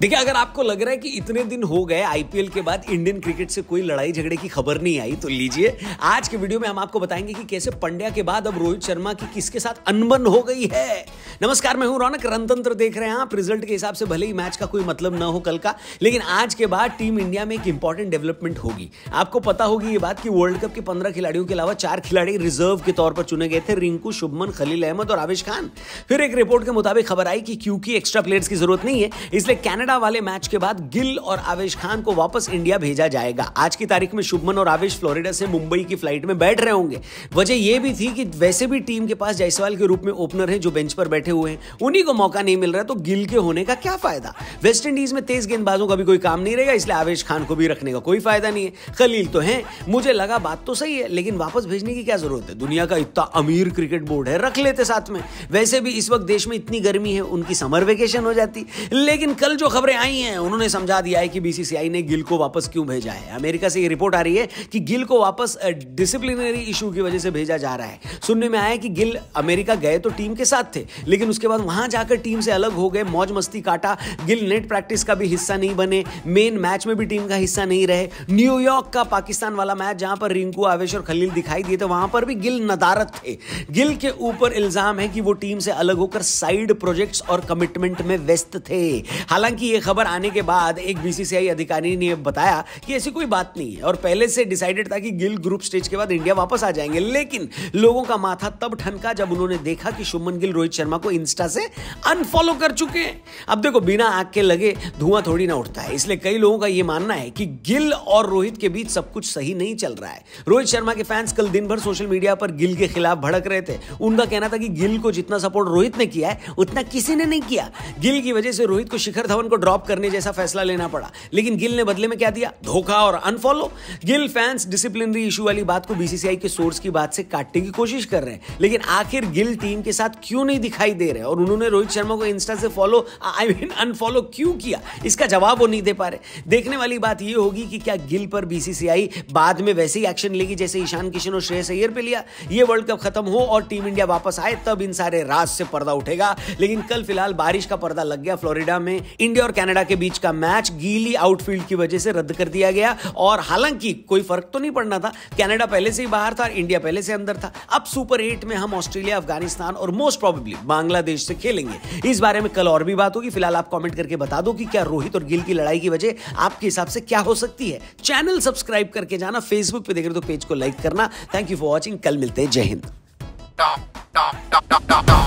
देखिए अगर आपको लग रहा है कि इतने दिन हो गए आईपीएल के बाद इंडियन क्रिकेट से कोई लड़ाई झगड़े की खबर नहीं आई तो लीजिए आज के वीडियो में हम आपको बताएंगे कि कैसे पंड्या के बाद अब रोहित शर्मा की किसके साथ अनबन हो गई है नमस्कार मैं हूं रौनक रणतंत्र देख रहे हैं आप रिजल्ट के हिसाब से भले ही मैच का कोई मतलब ना हो कल का लेकिन आज के बाद टीम इंडिया में एक इंपॉर्टेंट डेवलपमेंट होगी आपको पता होगी ये बात कि वर्ल्ड कप के पंद्रह खिलाड़ियों के अलावा चार खिलाड़ी रिजर्व के तौर पर चुने गए थे रिंकू शुभमन खलील अहमद और आवेश खान फिर एक रिपोर्ट के मुताबिक खबर आई कि क्योंकि एक्स्ट्रा प्लेयर्स की जरूरत नहीं है इसलिए कैनेडा वाले मैच के बाद गिल और आवेश खान को वापस इंडिया भेजा जाएगा आज की तारीख में शुभमन और आवेश फ्लोरिडा से मुंबई की फ्लाइट में बैठ रहे होंगे वजह यह भी थी कि वैसे भी टीम के पास जायसवाल के रूप में ओपनर है जो बेंच पर बैठे बैठे हुए हैं उन्हीं को मौका नहीं मिल रहा तो गिल के होने का क्या फायदा वेस्ट इंडीज में तेज गेंदबाजों का भी कोई काम नहीं रहेगा इसलिए आवेश खान को भी रखने का कोई फायदा नहीं है खलील तो है मुझे लगा बात तो सही है लेकिन वापस भेजने की क्या जरूरत है दुनिया का इतना अमीर क्रिकेट बोर्ड है रख लेते साथ में वैसे भी इस वक्त देश में इतनी गर्मी है उनकी समर वेकेशन हो जाती लेकिन कल जो खबरें आई हैं उन्होंने समझा दिया है कि बीसीसीआई ने गिल को वापस क्यों भेजा है अमेरिका से ये रिपोर्ट आ रही है कि गिल को वापस डिसिप्लिनरी इशू की वजह से भेजा जा रहा है सुनने में आया कि गिल अमेरिका गए तो टीम के साथ थे लेकिन लेकिन उसके बाद वहां जाकर टीम से अलग हो गए मौज मस्ती काटा गिल नेट प्रैक्टिस का भी हिस्सा नहीं बने मेन मैच में भी टीम का हिस्सा नहीं रहे न्यूयॉर्क का पाकिस्तान वाला मैच जहां पर रिंकू आवेश और खलील दिखाई दिए थे तो वहां पर भी गिल नदारत थे गिल के ऊपर इल्जाम है कि वो टीम से अलग होकर साइड प्रोजेक्ट्स और कमिटमेंट में व्यस्त थे हालांकि ये खबर आने के बाद एक बीसीसीआई अधिकारी ने बताया कि ऐसी कोई बात नहीं है और पहले से डिसाइडेड था कि गिल ग्रुप स्टेज के बाद इंडिया वापस आ जाएंगे लेकिन लोगों का माथा तब ठनका जब उन्होंने देखा कि शुभमन गिल रोहित शर्मा को आपको इंस्टा से अनफॉलो कर चुके हैं अब देखो बिना आग के लगे धुआं थोड़ी ना उठता है इसलिए कई लोगों का यह मानना है कि गिल और रोहित के बीच सब कुछ सही नहीं चल रहा है रोहित शर्मा के फैंस कल दिन भर सोशल मीडिया पर गिल के खिलाफ भड़क रहे थे उनका कहना था कि गिल को जितना सपोर्ट रोहित ने किया है उतना किसी ने नहीं किया गिल की वजह से रोहित को शिखर धवन को ड्रॉप करने जैसा फैसला लेना पड़ा लेकिन गिल ने बदले में क्या दिया धोखा और unfollow Gill fans disciplinary issue वाली बात को बीसीसीआई के सोर्स की बात से काटने की कोशिश कर रहे हैं लेकिन आखिर गिल टीम के साथ क्यों नहीं दिखाई दे रहे हैं और उन्होंने रोहित शर्मा को इंस्टा से फॉलो आई मीन अनफॉलो क्यों किया इसका जवाब वो नहीं दे पा रहे देखने वाली बात ये होगी कि क्या गिल पर बीसीसीआई बाद में वैसे ही एक्शन लेगी जैसे ईशान किशन और श्रेयस अय्यर पे लिया ये वर्ल्ड कप खत्म हो और टीम इंडिया वापस आए तब इन सारे राज से पर्दा उठेगा लेकिन कल फिलहाल बारिश का पर्दा लग गया फ्लोरिडा में इंडिया और कनाडा के बीच का मैच गीली आउटफील्ड की वजह से रद्द कर दिया गया और हालांकि कोई फर्क तो नहीं पड़ना था कनाडा पहले से ही बाहर था इंडिया पहले से अंदर था अब सुपर एट में हम ऑस्ट्रेलिया अफगानिस्तान और मोस्ट प्रॉबेबली बांग्लादेश से खेलेंगे इस बारे में कल और भी बात होगी फिलहाल आप कमेंट करके बता दो कि क्या रोहित और गिल की लड़ाई की वजह आपके हिसाब से क्या हो सकती है चैनल सब्सक्राइब करके जाना फेसबुक पे देख रहे तो पेज को लाइक करना थैंक यू फॉर वॉचिंग कल मिलते हैं जय हिंद